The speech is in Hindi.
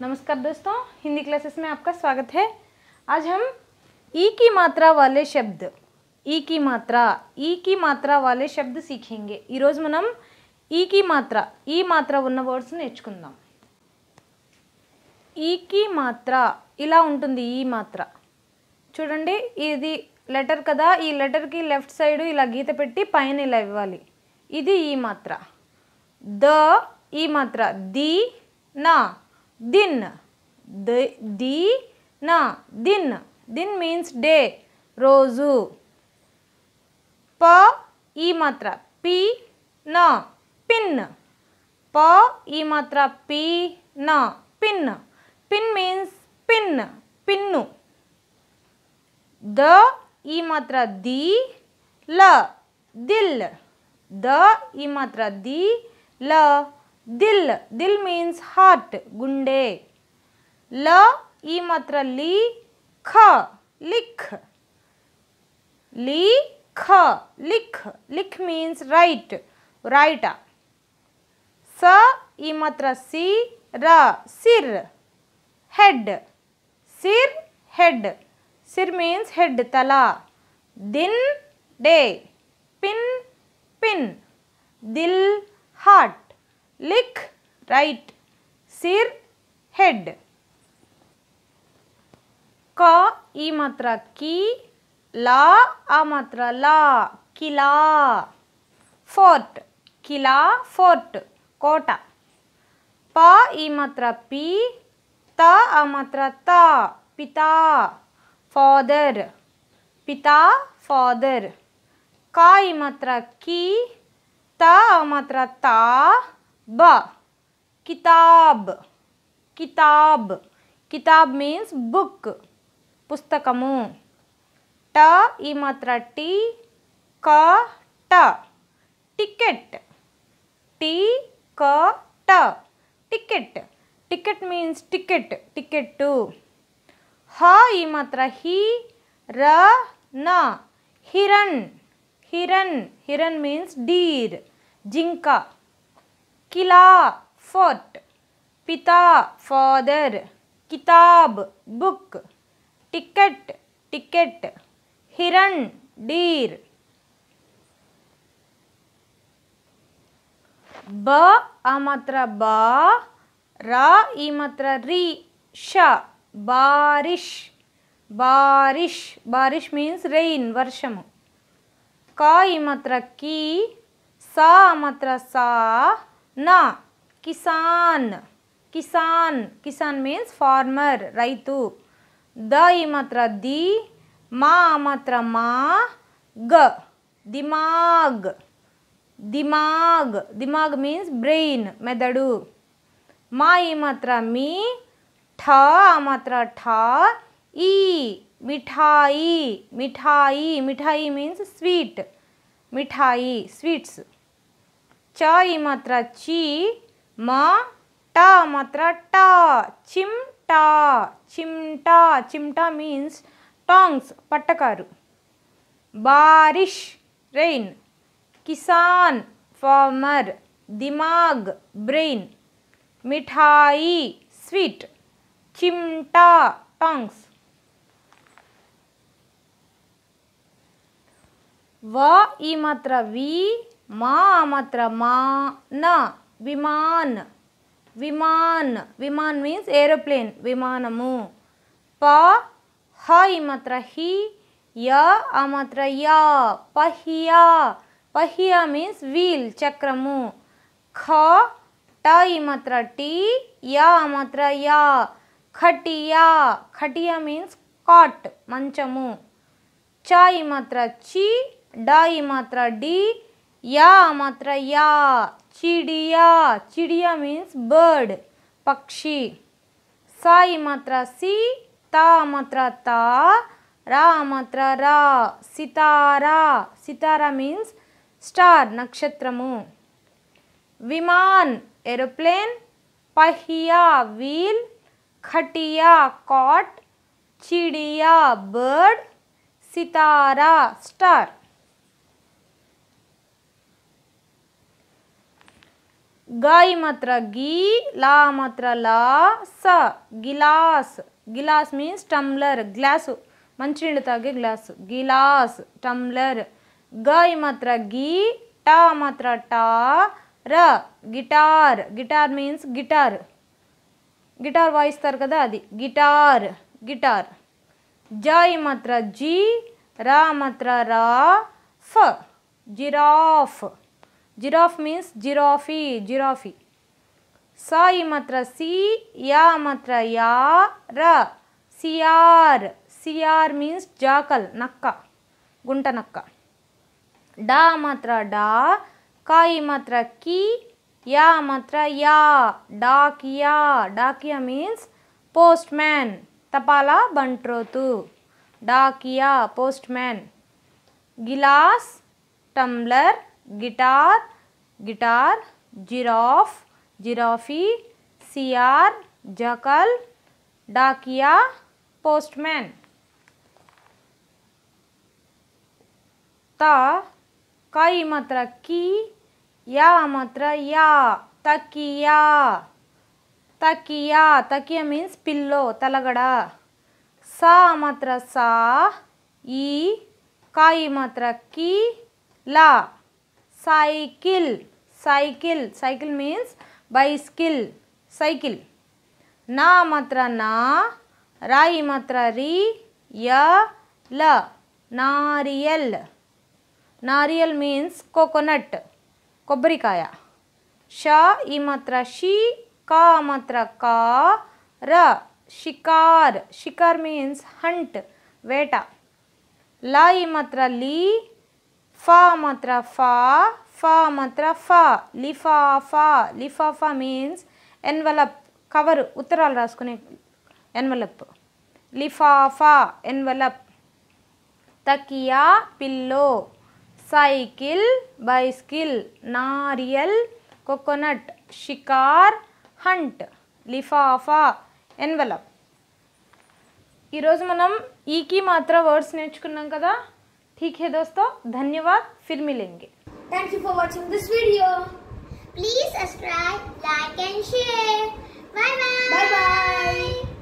नमस्कार दोस्तों हिंदी क्लासेस में आपका स्वागत है आज हम ई की मात्रा वाले शब्द ई की मात्रा ई की మాత్ర వాలే శబ్ద సీఖింగే ఈరోజు మనం ఈ కి మాత్ర ఈ మాత్ర ఉన్న వర్డ్స్ నేర్చుకుందాం ఈ కి మాత్ర ఇలా ఉంటుంది ఈ మాత్ర చూడండి ఇది లెటర్ కదా ఈ లెటర్కి లెఫ్ట్ సైడ్ ఇలా గీత పెట్టి పైన ఇలా ఇవ్వాలి ఇది ఈ మాత్ర ద ఈ మాత్ర ది నా दिन दी ना दिन दिन मीन्स डे रोजु प ई मात्रा पी न पिन प ई मात्रा पी न pin pin means pin pin द ई मात्रा दी ल दिल द ई मात्रा दी ल ದಿಲ್ ದಿಲ್ ಮೀನ್ಸ್ ಹಾರ್ಟ್ ಗುಂಡೆ ಲ ಈ ಮಾತ್ರ ಲೀ ಖ ಲಿಖ್ ಲೀ ಖ ಲಿಖ್ ಲಿಖ್ ಮೀನ್ಸ್ ರೈಟ್ ರೈಟ ಸ ಈ ಮಾತ್ರ ಸಿ ರ ಸಿರ್ ಹೆಡ್ ಸಿರ್ ಹೆಡ್ ಸಿರ್ ಮೀನ್ಸ್ ಹೆಡ್ ತಲಾ ದಿನ್ ಡೇ पिन पिन दिल हार्ट लिख राइट सिर हेड क ई मात्रा की ला आ मात्रा ला किला फोर्ट किला फोर्ट ಕೋಟ ಪ ಈ ಮಾತ್ರ ಪಿ ತ ಆ ಮಾತ್ರ ತ ಪಿತಾ ಫಾದರ್ ಪಿತಾ ಫಾದರ್ ಕ ಈ ಮಾತ್ರ ಕಿ ತ ಆ ಮಾತ್ರ ತಾ ब किताब किताब किताब मीन्स बुक पुस्तकम ट ई मात्रा टी क ट टिकट टी क ट ticket ticket means ticket ticket ह ई मात्रा ही र न हिरण हिरण हिरण मीन्स डीर जिंका किला फोर्ट पिता फादर किताब बुक टिकट टिकट हिरण डीर ब आ मात्र बा रा ई मात्र री श बारिश बारिश बारिश मीन्स रेन वर्षम का ई मात्र की सा मात्र सा ना किसान किसान किसान मीन्स फार्मर रईतु द इमात्र दि मा मात्र मा ग दिमाग दिमाग दिमाग मीन्स ब्रेन मेदड़ू मा इमात्र मी ठ मात्र ठा ई मिठाई मिठाई मिठाई मीन्स स्वीट मिठाई स्वीट्स ಚಾಯಿ ಮಾತ್ರ ಚಿ ಮ ಟ ಮಾತ್ರ ಟ ಚಿಮ್ಟ ಚಿಮ್ಟ ಚಿಮ್ಟ ಮೀನ್ಸ್ ಟಾಂಗ್ಸ್ ಪಟ್ಟಕಾರು ಬಾರಿಶ್ ರೈನ್ ಕಿಸಾನ್ ಫಾರ್ಮರ್ ದಿಮಾಗ್ ಬ್ರೈನ್ ಮಿಠಾಯಿ ಸ್ವೀಟ್ ಚಿಮ್ಟಾ ಟಾಂಗ್ಸ್ व ई मात्रा वी माँ मात्रा विमान विमान विमान मीन्स एरोप्लेन विमानमु प हई मात्रा ही य या पहिया पहिया मीन्स व्हील चक्रमु ख टई मात्रा टी या मात्रा या खटिया खटिया मीन्स काट मंचमु चाई मात्रा ची डाई मात्रा डी या मात्र या चिड़िया चिड़िया मीन्स बर्ड पक्षी साई मात्रा सी ता मात्रा ता रा मात्रा रा सितारा सितारा मीन्स स्टार नक्षत्र విమాన్ ఏరోప్లేన్ పహియా వీల్ ఖటియా కాట్ చిడియా బర్డ్ సితారా స్టార్ गाई मात्रा गी ला मात्रा ला स गिलास गिलास मीन्स टम्लर ग्लास मंचनीళ్ళు తాగే గ్లాస్ గిలాస్ టమ్లర్ గాయి మాత్ర గీ టా మాత్ర టా ర guitar guitar means guitar guitar వాయిస్తారు కదా అది గిటార్ గిటార్ జాయి మాత్ర జీ రా మాత్ర రా ఫ జిరాఫ్ जिराफ मीन जिराफी जिराफी स ई मात्रा सी या मात्रा या र सियार सियार मीन जाकल नक्का गुंट नक्का डा मात्रा डा काई मात्रा की या मात्रा या डाकिया डाकिया मीन्स पोस्टमैन तपाला बंट्रोतु डाकिया पोस्टमैन गिलास टम्बलर गिटार गिटार जिराफ जिराफी सियार जकल डाकिया पोस्टमैन त कई मात्र की या मात्र या तकिया तकिया तकिया मीन्स पिल्लो तलगड़ सा मात्र सा ई काई मात्र की ला cycle cycle cycle means bicycle cycle ना मात्रा ना राई मात्रा री या ल नारियल नारियल मीन्स कोकोनट कोबरीकाया ష ई मात्रा शी का मात्रा का र शिकार शिकार मीन्स हंट वेटा लाई मात्रा ली ఫా మాత్ర ఫా ఫా మాత్ర ఫా లిఫా ఫా లిఫా ఫా మీన్స్ ఎన్వలప్ cover, ఉత్తరాలు రాసుకునే ఎన్వలప్ లిఫాఫా ఎన్వలప్ తకియా పిల్లో సైకిల్ బైస్కిల్ నారియల్ కోకోనట్ షికార్ హంట్ లిఫాఫా ఎన్వలప్ ఈరోజు మనం ఈకి e మాత్ర వర్డ్స్ నేర్చుకున్నాం కదా ठीक है दोस्तों धन्यवाद फिर मिलेंगे thank you for watching this video please subscribe like and share bye bye bye